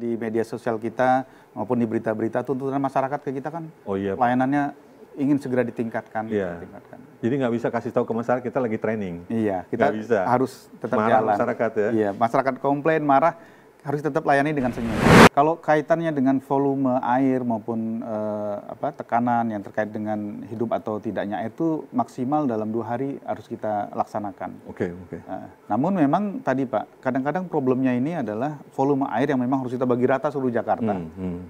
Di media sosial kita maupun di berita-berita tuntutan masyarakat ke kita kan oh, iya. layanannya ingin segera ditingkatkan. Iya. ditingkatkan. Jadi nggak bisa kasih tahu ke masyarakat kita lagi training. Iya, kita bisa. harus tetap marah jalan. masyarakat ya. Iya, masyarakat komplain marah harus tetap layani dengan senyum. Kalau kaitannya dengan volume air maupun eh, apa, tekanan yang terkait dengan hidup atau tidaknya itu maksimal dalam dua hari harus kita laksanakan. Oke okay, oke. Okay. Eh, namun memang tadi Pak, kadang-kadang problemnya ini adalah volume air yang memang harus kita bagi rata seluruh Jakarta. Hmm, hmm.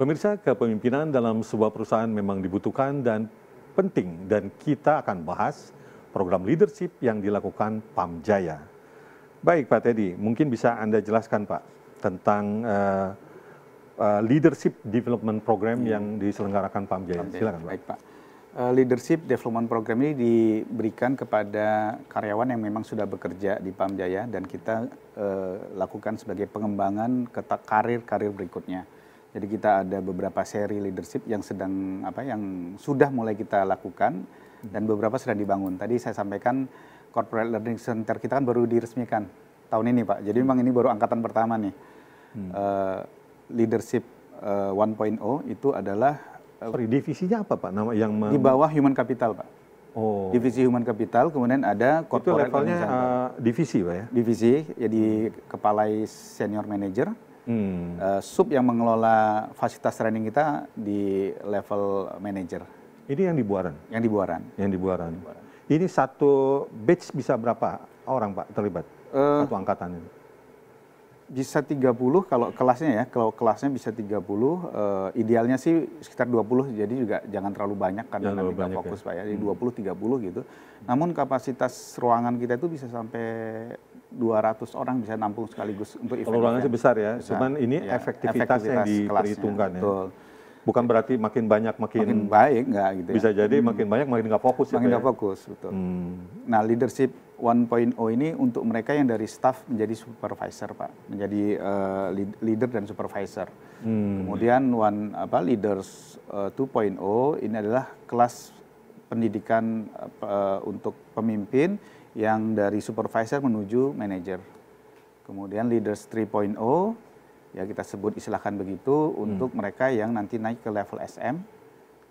Pemirsa, kepemimpinan dalam sebuah perusahaan memang dibutuhkan dan penting dan kita akan bahas program leadership yang dilakukan Pamjaya. Baik Pak Teddy, mungkin bisa Anda jelaskan Pak tentang uh, uh, leadership development program hmm. yang diselenggarakan Pamjaya. Silakan Pak. Baik Pak. Eh, leadership development program ini diberikan kepada karyawan yang memang sudah bekerja di Pamjaya dan kita uh, lakukan sebagai pengembangan karir-karir berikutnya. Jadi kita ada beberapa seri leadership yang sedang apa yang sudah mulai kita lakukan dan beberapa sudah dibangun. Tadi saya sampaikan corporate learning center kita kan baru diresmikan tahun ini Pak. Jadi memang ini baru angkatan pertama nih. Hmm. Uh, leadership uh, eh, 1.0 itu adalah uh, Sorry, divisinya apa Pak? Nama yang di bawah human capital Pak. Oh. Divisi Human Capital, kemudian ada corporate. Itu levelnya uh, divisi, Pak ya? Divisi, jadi ya, kepala senior manager, Hmm. Uh, eh, sub yang mengelola fasilitas training kita di level manager. Ini yang dibuaran? Yang dibuaran. Yang dibuaran. Ini satu batch bisa berapa orang Pak terlibat? Uh, satu angkatan ini. Bisa 30 kalau kelasnya ya, kalau kelasnya bisa 30, uh, eh, idealnya sih sekitar 20, jadi juga jangan terlalu banyak karena jangan nanti banyak ya. fokus ya. Pak ya, jadi hmm. 20-30 gitu. Namun kapasitas ruangan kita itu bisa sampai 200 orang bisa nampung sekaligus untuk event. ruangannya besar ya, besar. cuman ini ya, efektivitas yang diperhitungkan kelasnya, ya. Betul. Bukan berarti makin banyak makin, makin baik nggak gitu. Ya. Bisa jadi hmm. makin banyak makin nggak fokus. Ya, makin nggak ya. fokus betul. Hmm. Nah leadership 1.0 ini untuk mereka yang dari staff menjadi supervisor pak, menjadi uh, leader dan supervisor. Hmm. Kemudian one apa leaders uh, eh, 2.0 ini adalah kelas pendidikan uh, untuk pemimpin yang dari supervisor menuju manager. Kemudian leaders 3.0 ya kita sebut istilahkan begitu hmm. untuk mereka yang nanti naik ke level SM.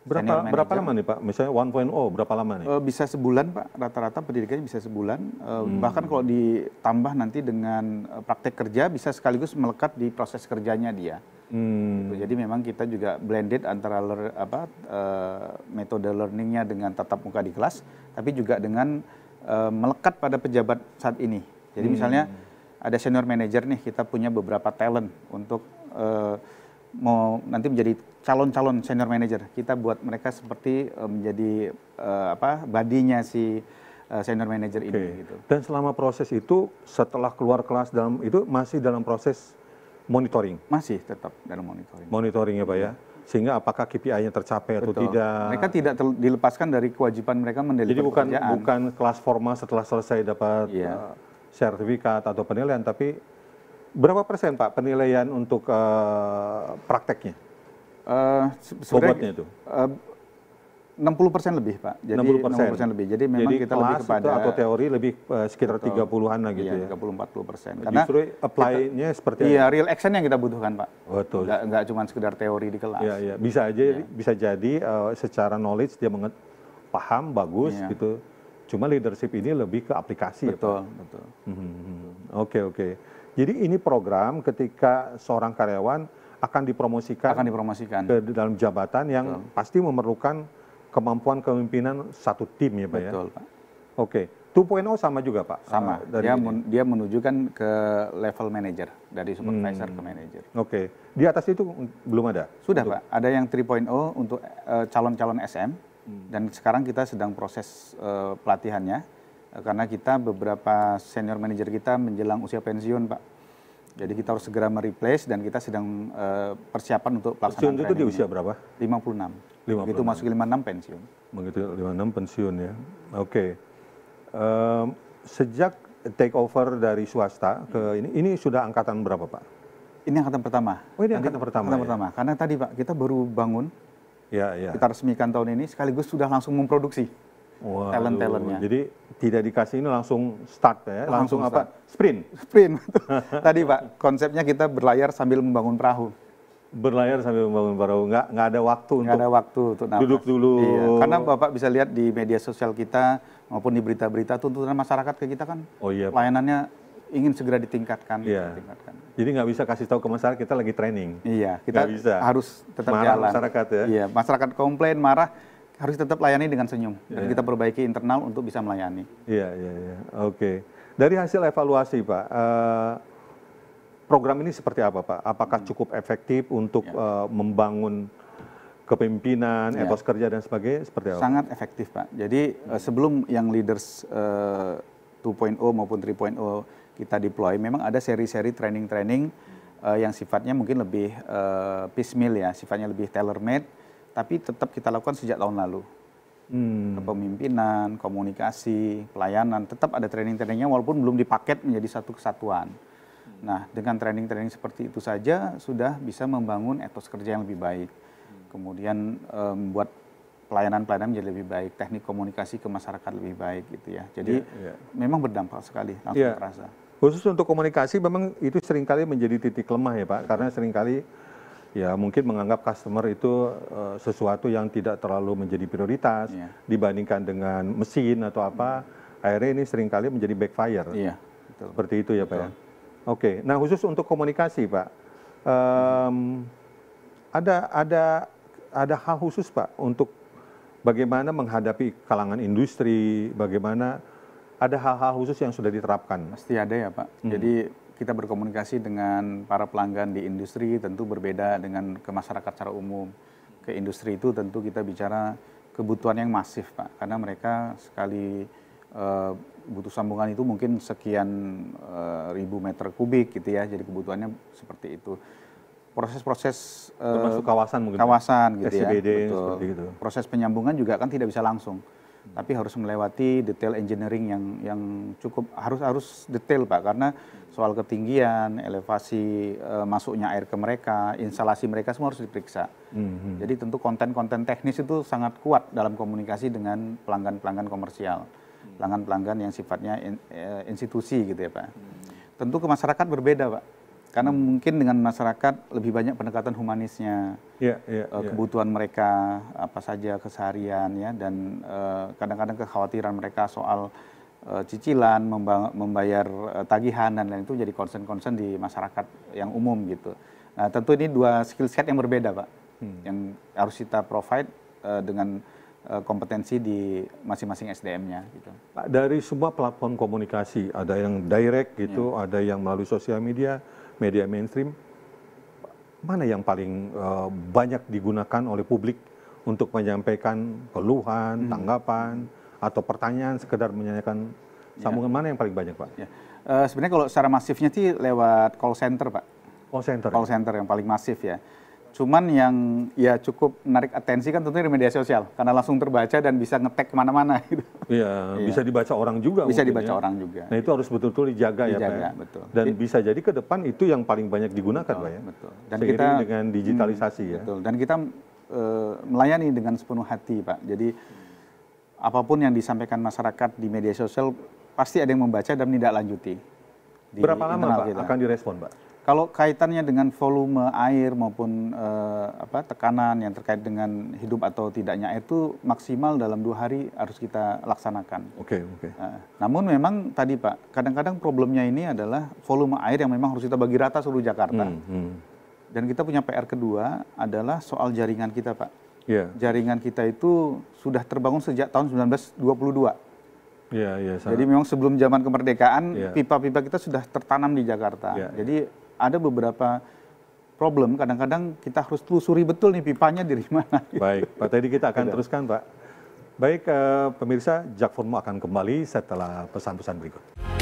Berapa berapa lama nih Pak? Misalnya 1.0 berapa lama nih? E, bisa sebulan Pak, rata-rata pendidikannya bisa sebulan. E, hmm. Bahkan kalau ditambah nanti dengan eh, praktek kerja bisa sekaligus melekat di proses kerjanya dia. Hmm. Gitu. Jadi memang kita juga blended antara lear, apa, e, metode learningnya dengan tatap muka di kelas, tapi juga dengan uh, melekat pada pejabat saat ini. Jadi hmm. misalnya ada senior manager nih kita punya beberapa talent untuk uh, mau nanti menjadi calon-calon senior manager. Kita buat mereka seperti uh, menjadi uh, apa badinya si uh, senior manager okay. ini gitu. Dan selama proses itu setelah keluar kelas dalam itu masih dalam proses monitoring. Masih tetap dalam monitoring. Monitoring ya, Pak ya. ya sehingga apakah KPI-nya tercapai Betul. atau tidak. Mereka tidak dilepaskan dari kewajiban mereka mendeliver Jadi bukan bukan kelas formal setelah selesai dapat yeah. Iya. uh, sertifikat atau penilaian, tapi berapa persen Pak penilaian untuk uh, prakteknya? Uh, Bobotnya itu? Uh, 60% lebih, Pak. Jadi 60%, persen lebih. Jadi memang Jadi kita lebih kepada atau teori lebih uh, sekitar 30-an lah gitu iya, ya. 30 40%. Nah, Karena Justru apply-nya seperti Iya, real action yang kita butuhkan, Pak. Betul. Enggak enggak cuma sekedar teori di kelas. Iya, iya. Bisa aja iya. bisa jadi uh, secara knowledge dia menget, paham bagus iya. gitu. Cuma leadership ini lebih ke aplikasi betul, ya, Pak. Betul, hmm, hmm, -hmm. Oke, okay, oke. Okay. Jadi ini program ketika seorang karyawan akan dipromosikan akan dipromosikan ke dalam jabatan yang betul. pasti memerlukan kemampuan kepemimpinan satu tim ya Pak ya? Betul, ya? Pak. Oke. Okay. 2.0 sama juga Pak? Sama. dari dia, men dia menunjukkan ke level manager, dari supervisor hmm. ke manager. Oke. Okay. Di atas itu belum ada? Sudah untuk... Pak. Ada yang 3.0 untuk eh, calon-calon uh, SM, hmm. dan sekarang kita sedang proses uh, pelatihannya, uh, karena kita beberapa senior manager kita menjelang usia pensiun Pak. Jadi kita harus segera mereplace dan kita sedang uh, persiapan untuk pelaksanaan Pensiun itu di usia berapa? 56. Begitu masuk 56 pensiun. Begitu 56 pensiun ya. Oke. Okay. Um, sejak take over dari swasta ke hmm. ini ini sudah angkatan berapa, Pak? Ini angkatan pertama. Oh, ini angkatan, angkatan pertama. Angkatan ya? pertama. Karena tadi, Pak, kita baru bangun. Ya, ya. Kita resmikan tahun ini sekaligus sudah langsung memproduksi. Wow, talent-talentnya. Jadi tidak dikasih ini langsung start ya, langsung, langsung start. apa? Sprint. Sprint. Tadi Pak, konsepnya kita berlayar sambil membangun perahu berlayar sambil membangun perahu. Nggak, nggak ada waktu nggak untuk ada waktu untuk duduk dulu. Iya. Karena Bapak bisa lihat di media sosial kita maupun di berita-berita tuntutan masyarakat ke kita kan oh, iya, pelayanannya layanannya ingin segera ditingkatkan. Iya. ditingkatkan. Jadi nggak bisa kasih tahu ke masyarakat kita lagi training. Iya, kita bisa. harus tetap marah jalan. masyarakat ya. Iya, masyarakat komplain marah harus tetap layani dengan senyum dan iya. kita perbaiki internal untuk bisa melayani. Iya, iya, iya. Oke. Okay. Dari hasil evaluasi, Pak, uh, program ini seperti apa pak? Apakah hmm. cukup efektif untuk ya. uh, membangun kepemimpinan, ya. etos kerja dan sebagainya seperti apa? Sangat efektif pak. Jadi uh, sebelum yang leaders uh, eh, 2.0 maupun 3.0 kita deploy, memang ada seri-seri training-training uh, yang sifatnya mungkin lebih uh, piecemeal ya, sifatnya lebih tailor-made, tapi tetap kita lakukan sejak tahun lalu. Hmm. Kepemimpinan, komunikasi, pelayanan, tetap ada training-trainingnya walaupun belum dipaket menjadi satu kesatuan. Nah, dengan training-training seperti itu saja sudah bisa membangun etos kerja yang lebih baik. Kemudian eh, membuat um, pelayanan-pelayanan menjadi lebih baik, teknik komunikasi ke masyarakat lebih baik gitu ya. Jadi yeah, yeah. memang berdampak sekali langsung yeah. terasa. Khusus untuk komunikasi memang itu seringkali menjadi titik lemah ya Pak, karena seringkali ya mungkin menganggap customer itu uh, sesuatu yang tidak terlalu menjadi prioritas yeah. dibandingkan dengan mesin atau apa. Akhirnya ini seringkali menjadi backfire. Iya. Yeah. Seperti itu ya Pak. Ya? Betul oke nah khusus untuk komunikasi pak ada hal khusus pak untuk bagaimana menghadapi kalangan industri bagaimana ada hal-hal khusus yang sudah diterapkan pasti ada ya pak hmm. jadi kita berkomunikasi dengan para pelanggan di industri tentu berbeda dengan ke masyarakat secara umum ke industri itu tentu kita bicara kebutuhan yang masif pak karena mereka sekali Eh, butuh sambungan itu mungkin sekian eh, ribu meter kubik gitu ya jadi kebutuhannya seperti itu proses-proses uh, kawasan mungkin kawasan gitu SCBD, ya betul. seperti itu proses penyambungan juga kan tidak bisa langsung hmm. tapi harus melewati detail engineering yang yang cukup harus harus detail pak karena soal ketinggian elevasi uh, masuknya air ke mereka instalasi mereka semua harus diperiksa hmm. jadi tentu konten-konten teknis itu sangat kuat dalam komunikasi dengan pelanggan-pelanggan komersial pelanggan-pelanggan yang sifatnya in, eh, institusi gitu ya Pak. Tentu ke masyarakat berbeda Pak. Karena mungkin dengan masyarakat lebih banyak pendekatan humanisnya, yeah, iya, iya, yeah, kebutuhan mereka apa saja keseharian ya, dan eh, kadang-kadang eh, kekhawatiran mereka soal eh, cicilan, membayar eh, tagihan dan lain itu jadi concern-concern di masyarakat yang umum gitu. Nah tentu ini dua skill set yang berbeda pak, hmm. yang harus kita provide eh, dengan Eh, kompetensi di masing-masing SDM-nya. Gitu. dari semua platform komunikasi, ada yang direct gitu, ya. ada yang melalui sosial media, media mainstream, mana yang paling uh, banyak digunakan oleh publik untuk menyampaikan keluhan, hmm. tanggapan, atau pertanyaan sekedar menyanyikan ya. sambungan ya. mana yang paling banyak, Pak? Ya. Uh, sebenarnya kalau secara masifnya sih lewat call center, Pak. Call center. Ya? Call center yang paling masif ya. Cuman yang ya cukup menarik atensi kan tentunya di media sosial karena langsung terbaca dan bisa ngetek kemana-mana gitu. Iya, iya, bisa dibaca orang juga. Bisa dibaca ya. orang juga. Nah itu harus betul-betul dijaga, ya, dijaga ya Pak. Betul. Dan bisa jadi ke depan itu yang paling banyak digunakan betul, Pak ya. Betul. Dan Seiring kita dengan digitalisasi hmm, ya. Betul. Dan kita e, melayani dengan sepenuh hati Pak. Jadi apapun yang disampaikan masyarakat di media sosial pasti ada yang membaca dan tidak menindaklanjuti. Berapa lama Pak kita. akan direspon Pak? kalau kaitannya dengan volume air maupun eh, apa, tekanan yang terkait dengan hidup atau tidaknya itu maksimal dalam dua hari harus kita laksanakan. Oke, okay, oke. Okay. Nah, eh, namun memang tadi Pak, kadang-kadang problemnya ini adalah volume air yang memang harus kita bagi rata seluruh Jakarta. Hmm, hmm. Dan kita punya PR kedua adalah soal jaringan kita Pak. Yeah. Jaringan kita itu sudah terbangun sejak tahun 1922. Ya, ya, Jadi memang sebelum zaman kemerdekaan iya. pipa-pipa ya. kita sudah tertanam di Jakarta. Ya, Jadi ada beberapa problem kadang-kadang kita harus telusuri betul nih pipanya dari mana. Baik, Pak Teddy kita akan Tidak. teruskan Pak. Baik, eh, pemirsa, Jack Formo akan kembali setelah pesan-pesan berikut.